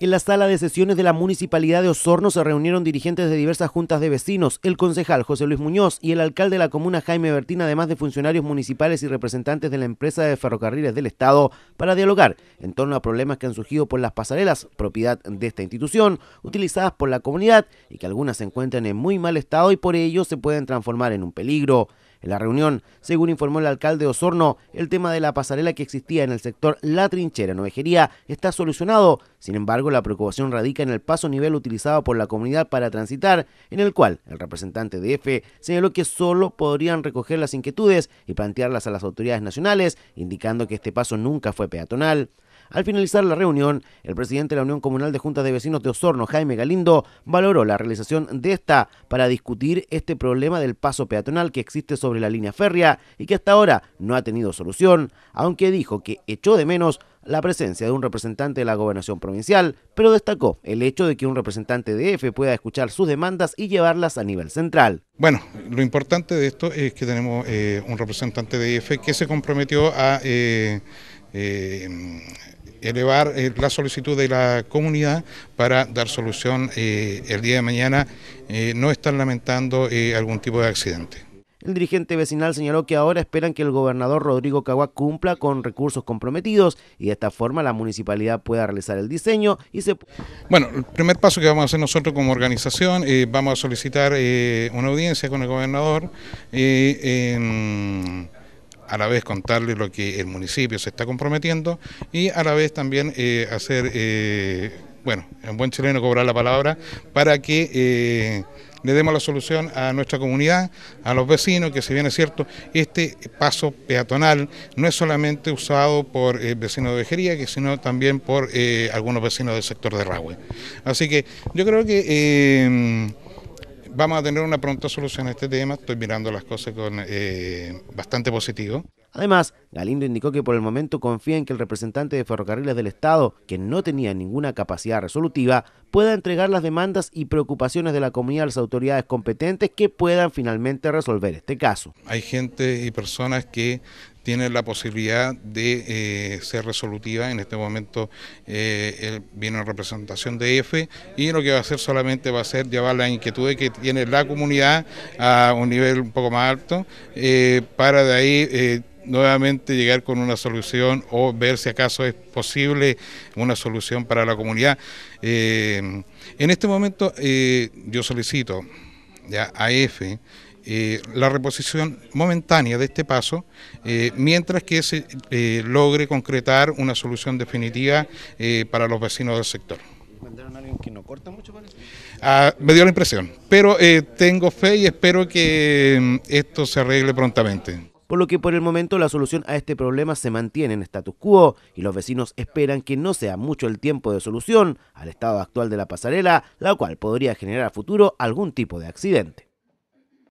En la sala de sesiones de la Municipalidad de Osorno se reunieron dirigentes de diversas juntas de vecinos, el concejal José Luis Muñoz y el alcalde de la comuna Jaime Bertín, además de funcionarios municipales y representantes de la empresa de ferrocarriles del Estado, para dialogar en torno a problemas que han surgido por las pasarelas, propiedad de esta institución, utilizadas por la comunidad y que algunas se encuentran en muy mal estado y por ello se pueden transformar en un peligro. En la reunión, según informó el alcalde Osorno, el tema de la pasarela que existía en el sector La Trinchera, Novejería, está solucionado. Sin embargo, la preocupación radica en el paso nivel utilizado por la comunidad para transitar, en el cual el representante de EFE señaló que solo podrían recoger las inquietudes y plantearlas a las autoridades nacionales, indicando que este paso nunca fue peatonal. Al finalizar la reunión, el presidente de la Unión Comunal de Juntas de Vecinos de Osorno, Jaime Galindo, valoró la realización de esta para discutir este problema del paso peatonal que existe sobre la línea férrea y que hasta ahora no ha tenido solución, aunque dijo que echó de menos la presencia de un representante de la gobernación provincial, pero destacó el hecho de que un representante de EFE pueda escuchar sus demandas y llevarlas a nivel central. Bueno, lo importante de esto es que tenemos eh, un representante de EFE que se comprometió a... Eh, eh, elevar eh, la solicitud de la comunidad para dar solución eh, el día de mañana, eh, no están lamentando algún tipo de accidente. El dirigente vecinal señaló que ahora esperan que el gobernador Rodrigo Caguá cumpla con recursos comprometidos y de esta forma la municipalidad pueda realizar el diseño y se... Bueno, el primer paso que vamos a hacer nosotros como organización, vamos a solicitar una audiencia con el gobernador a la vez contarle lo que el municipio se está comprometiendo y a la vez también eh, hacer, eh, bueno, en buen chileno cobrar la palabra para que... Eh, le demos la solución a nuestra comunidad, a los vecinos, que si bien es cierto, este paso peatonal no es solamente usado por vecinos de Vejería, que sino también por algunos vecinos del sector de Rahue. Así que yo creo que Vamos a tener una pronta solución a este tema, estoy mirando las cosas con eh, bastante positivo. Además, Galindo indicó que por el momento confía en que el representante de Ferrocarriles del Estado, que no tenía ninguna capacidad resolutiva, pueda entregar las demandas y preocupaciones de la comunidad a las autoridades competentes que puedan finalmente resolver este caso. Hay gente y personas que tienen la posibilidad de eh, ser resolutiva. En este momento eh, viene en representación de EFE y lo que va a hacer solamente va a ser llevar la inquietud que tiene la comunidad a un nivel un poco más alto eh, para de ahí nuevamente llegar con una solución o ver si acaso es posible una solución para la comunidad. Eh, en este momento eh, yo solicito ya, a EFE eh, la reposición momentánea de este paso, mientras que se logre concretar una solución definitiva para los vecinos del sector. Ah, me dio la impresión, pero tengo fe y espero que mm, esto se arregle prontamente por lo que por el momento la solución a este problema se mantiene en status quo y los vecinos esperan que no sea mucho el tiempo de solución al estado actual de la pasarela, la cual podría generar a futuro algún tipo de accidente.